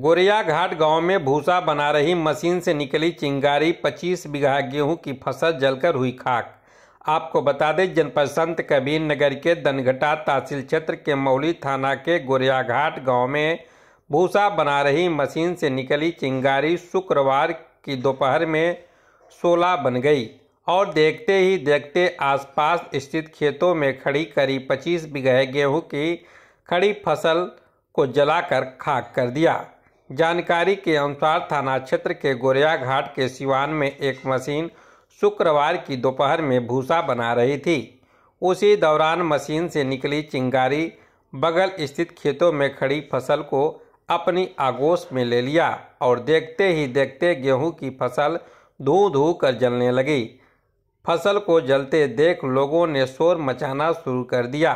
गोरिया घाट गांव में भूसा बना रही मशीन से निकली चिंगारी 25 बीघा गेहूं की फसल जलकर हुई खाक आपको बता दें जनपद संत कबीर नगर के दनघटा तहसील क्षेत्र के मौली थाना के गोरियाघाट गांव में भूसा बना रही मशीन से निकली चिंगारी शुक्रवार की दोपहर में सोलह बन गई और देखते ही देखते आसपास स्थित खेतों में खड़ी करीब 25 बीघा गेहूं की खड़ी फसल को जलाकर खाक कर दिया जानकारी के अनुसार थाना क्षेत्र के गोरिया घाट के सिवान में एक मशीन शुक्रवार की दोपहर में भूसा बना रही थी उसी दौरान मशीन से निकली चिंगारी बगल स्थित खेतों में खड़ी फसल को अपनी आगोश में ले लिया और देखते ही देखते गेहूं की फसल धू धू कर जलने लगी फसल को जलते देख लोगों ने शोर मचाना शुरू कर दिया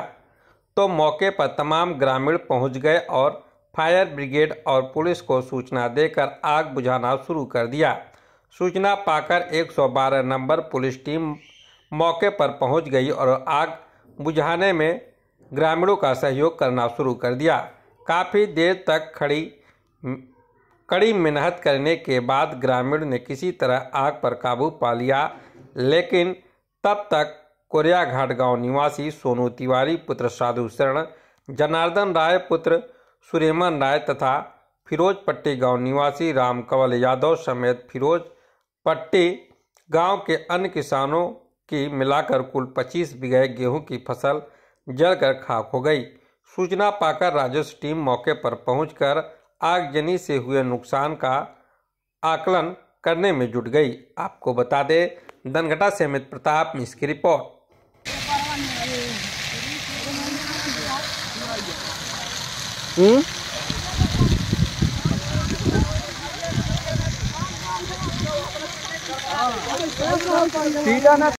तो मौके पर तमाम ग्रामीण पहुंच गए और फायर ब्रिगेड और पुलिस को सूचना देकर आग बुझाना शुरू कर दिया सूचना पाकर 112 नंबर पुलिस टीम मौके पर पहुंच गई और आग बुझाने में ग्रामीणों का सहयोग करना शुरू कर दिया काफ़ी देर तक खड़ी कड़ी मेहनत करने के बाद ग्रामीण ने किसी तरह आग पर काबू पा लिया लेकिन तब तक कोरियाघाट गांव निवासी सोनू तिवारी पुत्र साधु शरण जनार्दन राय पुत्र सुरेमन राय तथा फिरोज पट्टी गाँव निवासी राम कंवल यादव समेत फिरोज पट्टी गांव के अन्य किसानों की मिलाकर कुल 25 बीघे गेहूं की फसल जलकर खाक हो गई सूचना पाकर राजस्व टीम मौके पर पहुंचकर आगजनी से हुए नुकसान का आकलन करने में जुट गई आपको बता दें दनघटा से अमित प्रताप मिश्र की रिपोर्ट हम्म सीधा ना